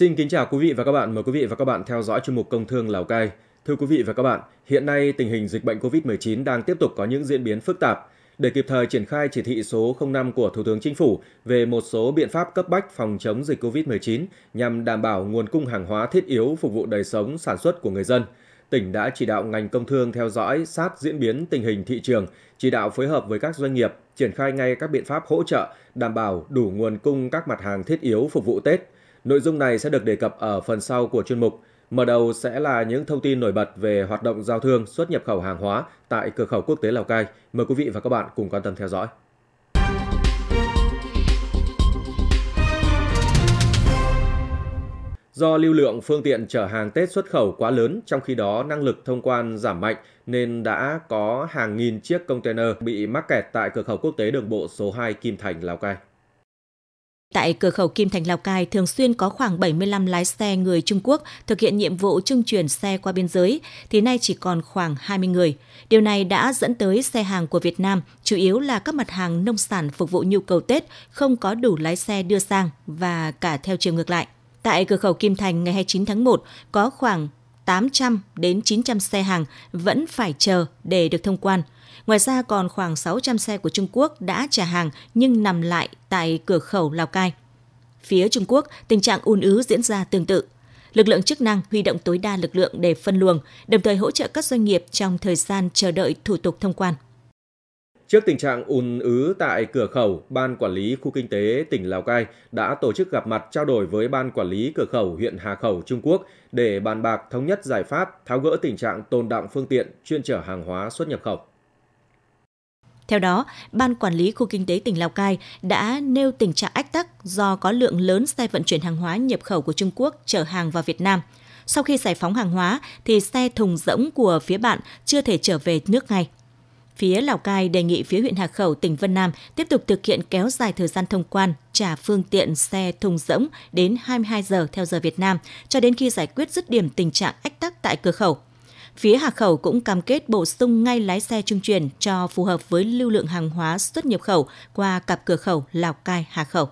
Xin kính chào quý vị và các bạn. Mời quý vị và các bạn theo dõi chuyên mục Công thương Lào Cai. Thưa quý vị và các bạn, hiện nay tình hình dịch bệnh COVID-19 đang tiếp tục có những diễn biến phức tạp. Để kịp thời triển khai chỉ thị số 05 của Thủ tướng Chính phủ về một số biện pháp cấp bách phòng chống dịch COVID-19 nhằm đảm bảo nguồn cung hàng hóa thiết yếu phục vụ đời sống sản xuất của người dân, tỉnh đã chỉ đạo ngành công thương theo dõi sát diễn biến tình hình thị trường, chỉ đạo phối hợp với các doanh nghiệp triển khai ngay các biện pháp hỗ trợ đảm bảo đủ nguồn cung các mặt hàng thiết yếu phục vụ Tết – Nội dung này sẽ được đề cập ở phần sau của chuyên mục. Mở đầu sẽ là những thông tin nổi bật về hoạt động giao thương xuất nhập khẩu hàng hóa tại cửa khẩu quốc tế Lào Cai. Mời quý vị và các bạn cùng quan tâm theo dõi. Do lưu lượng phương tiện chở hàng Tết xuất khẩu quá lớn, trong khi đó năng lực thông quan giảm mạnh nên đã có hàng nghìn chiếc container bị mắc kẹt tại cửa khẩu quốc tế đường bộ số 2 Kim Thành, Lào Cai. Tại cửa khẩu Kim Thành Lào Cai thường xuyên có khoảng 75 lái xe người Trung Quốc thực hiện nhiệm vụ trung chuyển xe qua biên giới, thì nay chỉ còn khoảng 20 người. Điều này đã dẫn tới xe hàng của Việt Nam, chủ yếu là các mặt hàng nông sản phục vụ nhu cầu Tết, không có đủ lái xe đưa sang và cả theo chiều ngược lại. Tại cửa khẩu Kim Thành ngày 29 tháng 1, có khoảng 800 đến 900 xe hàng vẫn phải chờ để được thông quan. Ngoài ra còn khoảng 600 xe của Trung Quốc đã trả hàng nhưng nằm lại tại cửa khẩu Lào Cai. Phía Trung Quốc, tình trạng ùn ứ diễn ra tương tự. Lực lượng chức năng huy động tối đa lực lượng để phân luồng, đồng thời hỗ trợ các doanh nghiệp trong thời gian chờ đợi thủ tục thông quan. Trước tình trạng ùn ứ tại cửa khẩu, Ban Quản lý Khu Kinh tế tỉnh Lào Cai đã tổ chức gặp mặt trao đổi với Ban Quản lý Cửa khẩu huyện Hà Khẩu, Trung Quốc để bàn bạc thống nhất giải pháp tháo gỡ tình trạng tồn đọng phương tiện chuyên chở hàng hóa xuất nhập khẩu. Theo đó, Ban Quản lý Khu Kinh tế tỉnh Lào Cai đã nêu tình trạng ách tắc do có lượng lớn xe vận chuyển hàng hóa nhập khẩu của Trung Quốc chở hàng vào Việt Nam. Sau khi giải phóng hàng hóa thì xe thùng rỗng của phía bạn chưa thể trở về nước ngay phía Lào Cai đề nghị phía huyện Hà Khẩu, tỉnh Vân Nam tiếp tục thực hiện kéo dài thời gian thông quan, trả phương tiện xe thùng rỗng đến 22 giờ theo giờ Việt Nam, cho đến khi giải quyết dứt điểm tình trạng ách tắc tại cửa khẩu. Phía Hà Khẩu cũng cam kết bổ sung ngay lái xe trung chuyển cho phù hợp với lưu lượng hàng hóa xuất nhập khẩu qua cặp cửa khẩu Lào Cai Hà Khẩu.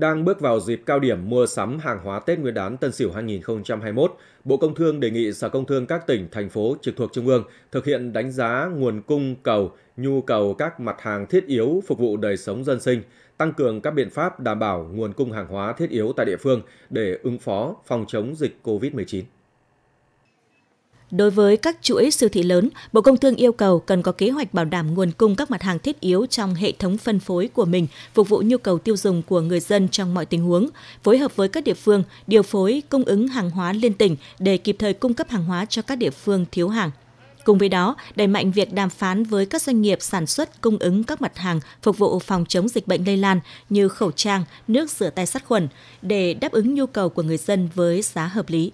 Đang bước vào dịp cao điểm mua sắm hàng hóa Tết Nguyên đán Tân Sửu 2021, Bộ Công Thương đề nghị Sở Công Thương các tỉnh, thành phố trực thuộc Trung ương thực hiện đánh giá nguồn cung cầu, nhu cầu các mặt hàng thiết yếu phục vụ đời sống dân sinh, tăng cường các biện pháp đảm bảo nguồn cung hàng hóa thiết yếu tại địa phương để ứng phó phòng chống dịch COVID-19. Đối với các chuỗi siêu thị lớn, Bộ Công Thương yêu cầu cần có kế hoạch bảo đảm nguồn cung các mặt hàng thiết yếu trong hệ thống phân phối của mình, phục vụ nhu cầu tiêu dùng của người dân trong mọi tình huống, phối hợp với các địa phương điều phối cung ứng hàng hóa liên tỉnh để kịp thời cung cấp hàng hóa cho các địa phương thiếu hàng. Cùng với đó, đẩy mạnh việc đàm phán với các doanh nghiệp sản xuất cung ứng các mặt hàng phục vụ phòng chống dịch bệnh lây lan như khẩu trang, nước rửa tay sát khuẩn để đáp ứng nhu cầu của người dân với giá hợp lý.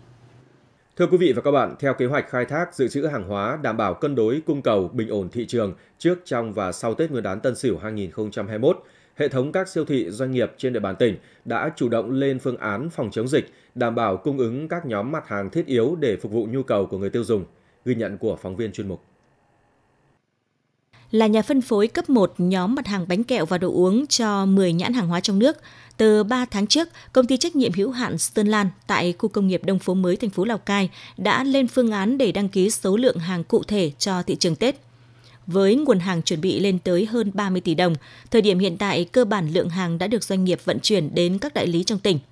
Thưa quý vị và các bạn, theo kế hoạch khai thác dự trữ hàng hóa đảm bảo cân đối cung cầu bình ổn thị trường trước trong và sau Tết Nguyên đán Tân Sửu 2021, hệ thống các siêu thị doanh nghiệp trên địa bàn tỉnh đã chủ động lên phương án phòng chống dịch, đảm bảo cung ứng các nhóm mặt hàng thiết yếu để phục vụ nhu cầu của người tiêu dùng, ghi nhận của phóng viên chuyên mục là nhà phân phối cấp 1 nhóm mặt hàng bánh kẹo và đồ uống cho 10 nhãn hàng hóa trong nước. Từ 3 tháng trước, công ty trách nhiệm hữu hạn Stern Lan tại khu công nghiệp Đông Phố Mới, thành phố Lào Cai đã lên phương án để đăng ký số lượng hàng cụ thể cho thị trường Tết. Với nguồn hàng chuẩn bị lên tới hơn 30 tỷ đồng, thời điểm hiện tại cơ bản lượng hàng đã được doanh nghiệp vận chuyển đến các đại lý trong tỉnh –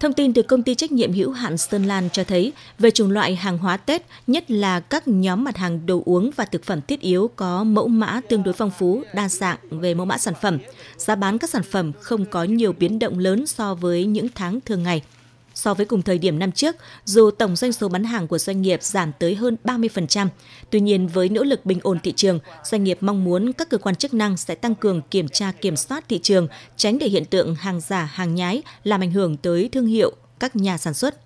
Thông tin từ công ty trách nhiệm hữu hạn Sơn Lan cho thấy về chủng loại hàng hóa Tết, nhất là các nhóm mặt hàng đồ uống và thực phẩm thiết yếu có mẫu mã tương đối phong phú, đa dạng về mẫu mã sản phẩm. Giá bán các sản phẩm không có nhiều biến động lớn so với những tháng thường ngày. So với cùng thời điểm năm trước, dù tổng doanh số bán hàng của doanh nghiệp giảm tới hơn 30%, tuy nhiên với nỗ lực bình ổn thị trường, doanh nghiệp mong muốn các cơ quan chức năng sẽ tăng cường kiểm tra kiểm soát thị trường, tránh để hiện tượng hàng giả, hàng nhái làm ảnh hưởng tới thương hiệu các nhà sản xuất.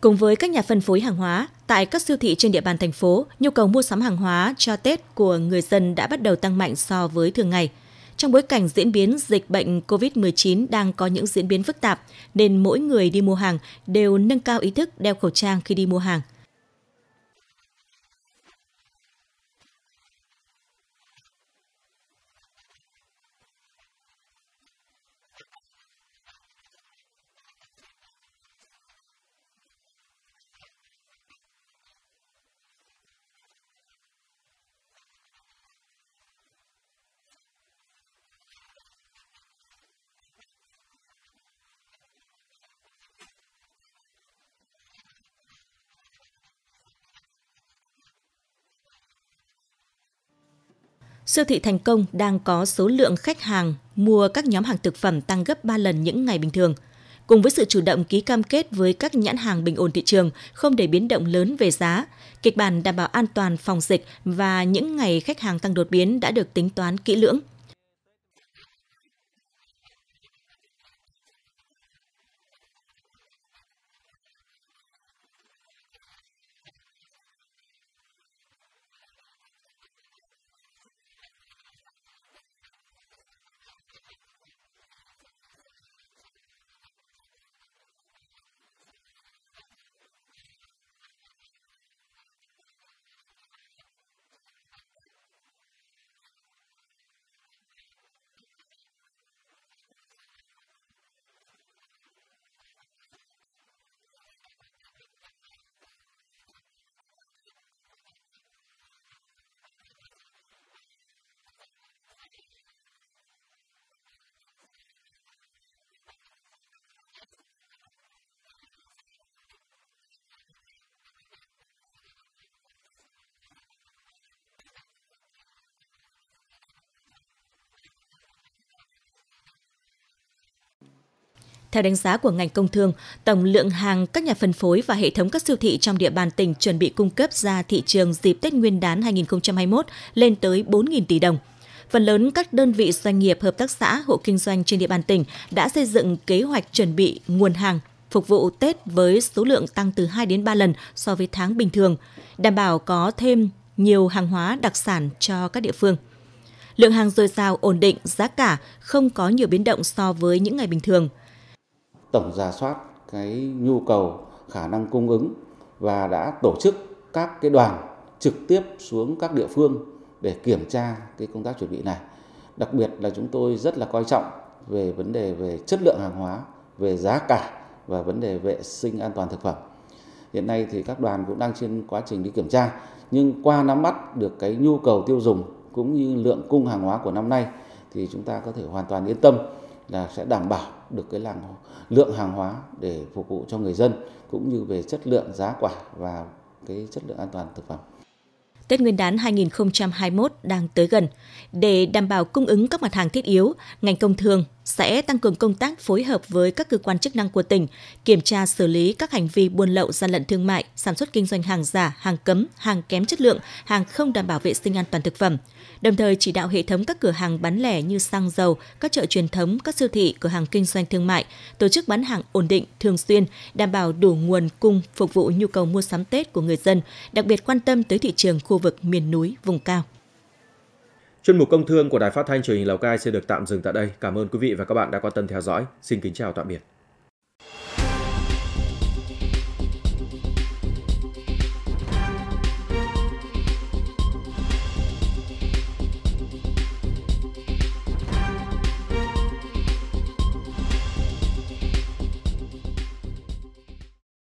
Cùng với các nhà phân phối hàng hóa, tại các siêu thị trên địa bàn thành phố, nhu cầu mua sắm hàng hóa cho Tết của người dân đã bắt đầu tăng mạnh so với thường ngày. Trong bối cảnh diễn biến dịch bệnh COVID-19 đang có những diễn biến phức tạp, nên mỗi người đi mua hàng đều nâng cao ý thức đeo khẩu trang khi đi mua hàng – Siêu thị thành công đang có số lượng khách hàng mua các nhóm hàng thực phẩm tăng gấp 3 lần những ngày bình thường. Cùng với sự chủ động ký cam kết với các nhãn hàng bình ổn thị trường, không để biến động lớn về giá, kịch bản đảm bảo an toàn phòng dịch và những ngày khách hàng tăng đột biến đã được tính toán kỹ lưỡng – Theo đánh giá của ngành công thương, tổng lượng hàng các nhà phân phối và hệ thống các siêu thị trong địa bàn tỉnh chuẩn bị cung cấp ra thị trường dịp Tết Nguyên đán 2021 lên tới 4.000 tỷ đồng. Phần lớn các đơn vị doanh nghiệp, hợp tác xã, hộ kinh doanh trên địa bàn tỉnh đã xây dựng kế hoạch chuẩn bị nguồn hàng phục vụ Tết với số lượng tăng từ 2 đến 3 lần so với tháng bình thường, đảm bảo có thêm nhiều hàng hóa đặc sản cho các địa phương. Lượng hàng dồi dào ổn định, giá cả không có nhiều biến động so với những ngày bình thường – tổng giả soát cái nhu cầu khả năng cung ứng và đã tổ chức các cái đoàn trực tiếp xuống các địa phương để kiểm tra cái công tác chuẩn bị này đặc biệt là chúng tôi rất là coi trọng về vấn đề về chất lượng hàng hóa về giá cả và vấn đề vệ sinh an toàn thực phẩm hiện nay thì các đoàn cũng đang trên quá trình đi kiểm tra nhưng qua nắm bắt được cái nhu cầu tiêu dùng cũng như lượng cung hàng hóa của năm nay thì chúng ta có thể hoàn toàn yên tâm là sẽ đảm bảo được cái lượng hàng hóa để phục vụ cho người dân cũng như về chất lượng giá quả và cái chất lượng an toàn thực phẩm. Tết Nguyên đán 2021 đang tới gần. Để đảm bảo cung ứng các mặt hàng thiết yếu, ngành công thương sẽ tăng cường công tác phối hợp với các cơ quan chức năng của tỉnh, kiểm tra xử lý các hành vi buôn lậu gian lận thương mại, sản xuất kinh doanh hàng giả, hàng cấm, hàng kém chất lượng, hàng không đảm bảo vệ sinh an toàn thực phẩm. Đồng thời chỉ đạo hệ thống các cửa hàng bán lẻ như xăng dầu, các chợ truyền thống, các siêu thị, cửa hàng kinh doanh thương mại tổ chức bán hàng ổn định, thường xuyên, đảm bảo đủ nguồn cung phục vụ nhu cầu mua sắm Tết của người dân, đặc biệt quan tâm tới thị trường khu vực miền núi, vùng cao. Chuyên mục công thương của Đài Phát thanh truyền hình Lào Cai sẽ được tạm dừng tại đây. Cảm ơn quý vị và các bạn đã quan tâm theo dõi. Xin kính chào tạm biệt.